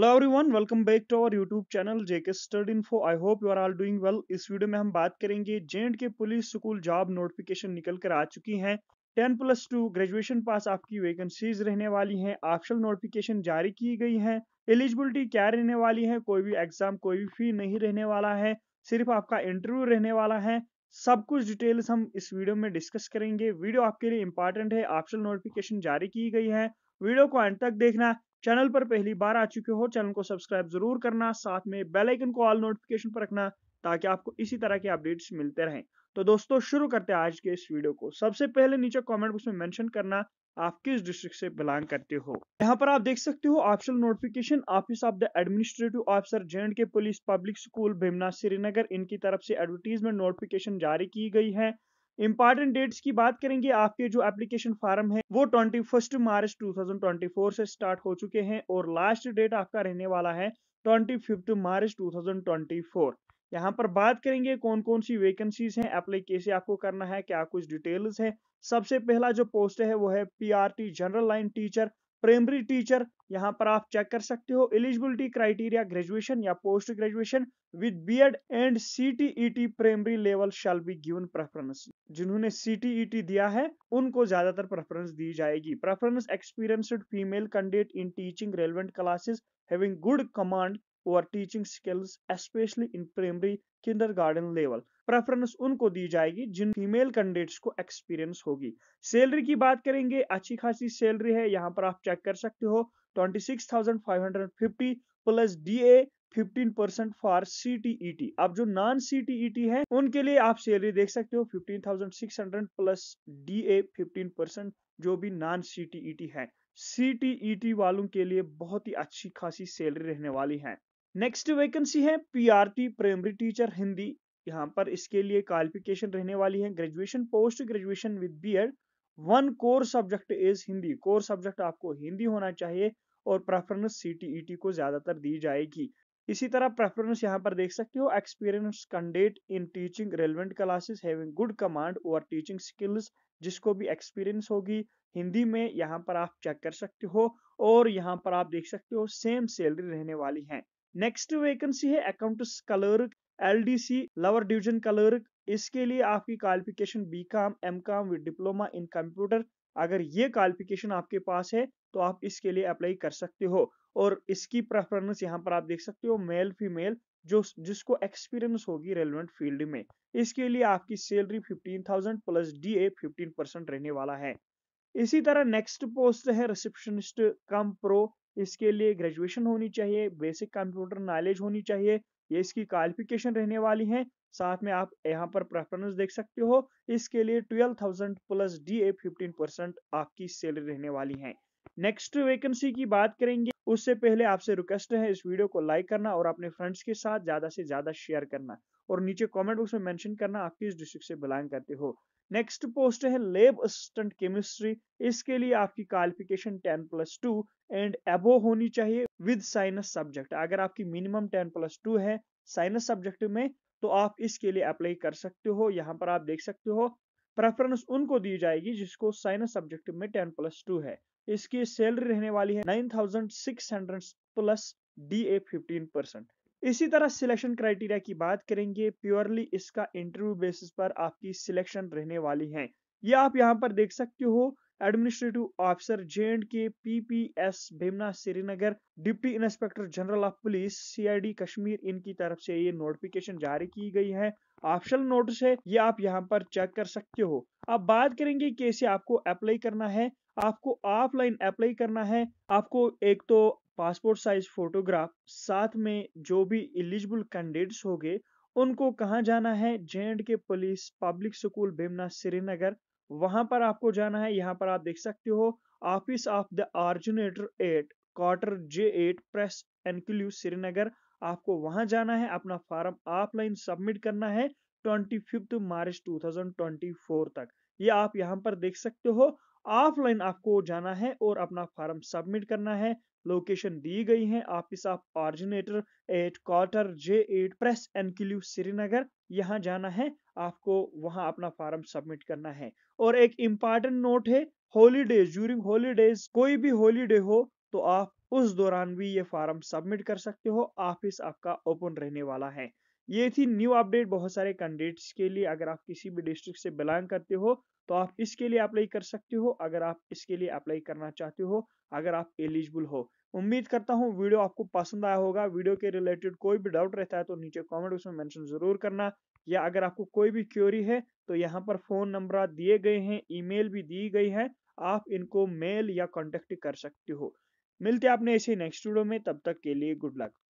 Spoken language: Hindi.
hello everyone welcome back to our YouTube channel JK stud info I hope you are all doing well इस वीडियो में हम बात करेंगे जे K police school job notification निकल कर आ चुकी हैं ten plus two graduation pass आपकी वैकेंसीज रहने वाली हैं ऑप्शनल नोटिफिकेशन जारी की गई है एलिजिबिलिटी क्या रहने वाली है कोई भी एग्जाम कोई भी फी नहीं रहने वाला है सिर्फ आपका इंटरव्यू रहने वाला है सब कुछ डिटेल्स हम इस वीडियो में डिस्कस करेंगे वीडियो आपके लिए इंपॉर्टेंट है ऑप्शनल नोटिफिकेशन जारी की गई है वीडियो को अंत तक देखना चैनल पर पहली बार आ चुके हो चैनल को सब्सक्राइब जरूर करना साथ में बेल आइकन को ऑल नोटिफिकेशन पर रखना ताकि आपको इसी तरह के अपडेट्स मिलते रहें तो दोस्तों शुरू करते हैं आज के इस वीडियो को सबसे पहले नीचे कमेंट बॉक्स में मेंशन करना आप किस डिस्ट्रिक्ट से बिलोंग करते हो यहाँ पर आप देख सकते हो official notification office of the administrative officer J K police public school Bemina Srinagar इनकी तरफ से एडवर्टीजमेंट नोटिफिकेशन जारी की गई है इंपॉर्टेंट डेट्स की बात करेंगे आपके जो एप्लीकेशन फॉर्म है वो twenty first March two thousand twenty four से स्टार्ट हो चुके हैं और लास्ट डेट आपका रहने वाला है twenty fifth March two thousand twenty four यहाँ पर बात करेंगे कौन कौन सी वैकेंसीज हैं अप्लाई कैसे आपको करना है क्या कुछ डिटेल्स है सबसे पहला जो पोस्ट है वो है PRT general line teacher primary teacher यहाँ पर आप चेक कर सकते हो एलिजिबिलिटी क्राइटेरिया ग्रेजुएशन या post graduation with B Ed and CTET primary level shall be given preference जिन्होंने सीटीईटी e दिया है उनको ज्यादातर प्रेफरेंस दी जाएगी preference experienced female candidate in teaching relevant classes having good command और teaching skills specially in primary garden level preference उनको दी जाएगी जिन फीमेल कैंडिडेट्स को एक्सपीरियंस होगी सैलरी की बात करेंगे अच्छी खासी सैलरी है यहाँ पर आप चेक कर सकते हो twenty plus A fifteen percent for T अब जो नॉन टी e है उनके लिए आप सैलरी देख सकते हो hundred plus A fifteen percent जो भी नॉन टी e है टी e वालों के लिए बहुत ही अच्छी खासी सैलरी रहने वाली है नेक्स्ट वैकेंसी है पीआरटी प्राइमरी टीचर हिंदी यहाँ पर इसके लिए क्वालिफिकेशन रहने वाली है graduation post graduation with BEd one core subject is Hindi core subject आपको हिंदी होना चाहिए और प्रेफरेंस सीटीईटी e को ज्यादातर दी जाएगी इसी तरह प्रेफरेंस यहाँ पर देख सकते हो experience candidate in teaching relevant classes having good command और टीचिंग स्किल्स जिसको भी एक्सपीरियंस होगी हिंदी में यहाँ पर आप चेक कर सकते हो और यहाँ पर आप देख सकते हो सेम सैलरी रहने वाली है नेक्स्ट वैकेंसी है accounts clerk LDC lower division clerk इसके लिए आपकी qualification BCom MCom with diploma in computer अगर ये क्वालिफिकेशन आपके पास है तो आप इसके लिए अप्लाई कर सकते हो और इसकी प्रेफरेंस यहाँ पर आप देख सकते हो मेल फीमेल जो जिसको एक्सपीरियंस होगी रेलिवेंट फील्ड में इसके लिए आपकी सैलरी 15,000 प्लस डीए 15 परसेंट रहने वाला है इसी तरह नेक्स्ट पोस्ट है रिसेप्शनिस्ट कम प्रो इसके लिए ग्रेजुएशन होनी चाहिए बेसिक कंप्यूटर नॉलेज होनी चाहिए ये इसकी क्वालिफिकेशन रहने वाली है साथ में आप यहाँ पर प्रेफरेंस देख सकते हो इसके लिए twelve thousand plus D A fifteen percent आपकी सैलरी रहने वाली है नेक्स्ट वैकेंसी की बात करेंगे उससे पहले आपसे रिक्वेस्ट है इस वीडियो को लाइक करना और अपने फ्रेंड्स के साथ ज्यादा से ज्यादा शेयर करना और नीचे कमेंट बॉक्स में मेंशन करना आप किस डिस्ट्रिक्ट से बिलोंग करते हो नेक्स्ट पोस्ट है लेब असिस्टेंट केमिस्ट्री इसके लिए आपकी qualification ten plus two and above होनी चाहिए विद साइनस सब्जेक्ट अगर आपकी मिनिमम टेन प्लस टू है साइनस सब्जेक्ट में तो आप इसके लिए अप्लाई कर सकते हो यहाँ पर आप देख सकते हो प्रेफरेंस उनको दी जाएगी जिसको साइनस सब्जेक्ट में टेन प्लस टू है इसकी सैलरी रहने वाली है nine thousand six hundred plus D A fifteen percent इसी तरह सिलेक्शन क्राइटेरिया की बात करेंगे प्योरली इसका इंटरव्यू बेसिस पर आपकी सिलेक्शन रहने वाली है ये आप यहाँ पर देख सकते हो administrative officer J and K P P S Bemina Srinagar deputy inspector general of police CID Kashmir इनकी तरफ से ये नोटिफिकेशन जारी की गई है ऑप्शनल नोटिस है ये आप यहाँ पर चेक कर सकते हो अब बात करेंगे कैसे आपको अप्लाई करना है आपको ऑफलाइन अप्लाई करना है आपको एक तो पासपोर्ट साइज फोटोग्राफ साथ में जो भी एलिजिबल कैंडिडेट्स होंगे उनको कहाँ जाना है J K police public school Bemina Srinagar वहां पर आपको जाना है यहाँ पर आप देख सकते हो office of the originator at quarter J at press enclave Srinagar आपको वहां जाना है अपना फॉर्म ऑफलाइन सबमिट करना है ट्वेंटी फिफ्थ मार्च 2024 तक ये आप यहाँ पर देख सकते हो ऑफलाइन आपको जाना है और अपना फॉर्म सबमिट करना है लोकेशन दी गई है office of originator at quarter J at press enclave Srinagar यहाँ जाना है आपको वहाँ अपना फॉर्म सबमिट करना है और एक इम्पॉर्टेंट नोट है हॉलीडेज ड्यूरिंग हॉलीडेज कोई भी हॉलीडे हो तो आप उस दौरान भी ये फॉर्म सबमिट कर सकते हो ऑफिस आपका ओपन रहने वाला है ये थी न्यू अपडेट बहुत सारे कैंडिडेट्स के लिए अगर आप किसी भी डिस्ट्रिक्ट से बिलोंग करते हो तो आप इसके लिए अप्लाई कर सकते हो अगर आप इसके लिए अप्लाई करना चाहते हो अगर आप एलिजिबल हो उम्मीद करता हूँ वीडियो आपको पसंद आया होगा वीडियो के रिलेटेड कोई भी डाउट रहता है तो नीचे कॉमेंट बॉक्स में मैंशन जरूर करना या अगर आपको कोई भी क्यूरी है तो यहाँ पर फोन नंबर दिए गए हैं ईमेल भी दी गई है आप इनको मेल या कॉन्टेक्ट कर सकते हो मिलते अपने आपने ऐसे नेक्स्ट वीडियो में तब तक के लिए गुड लक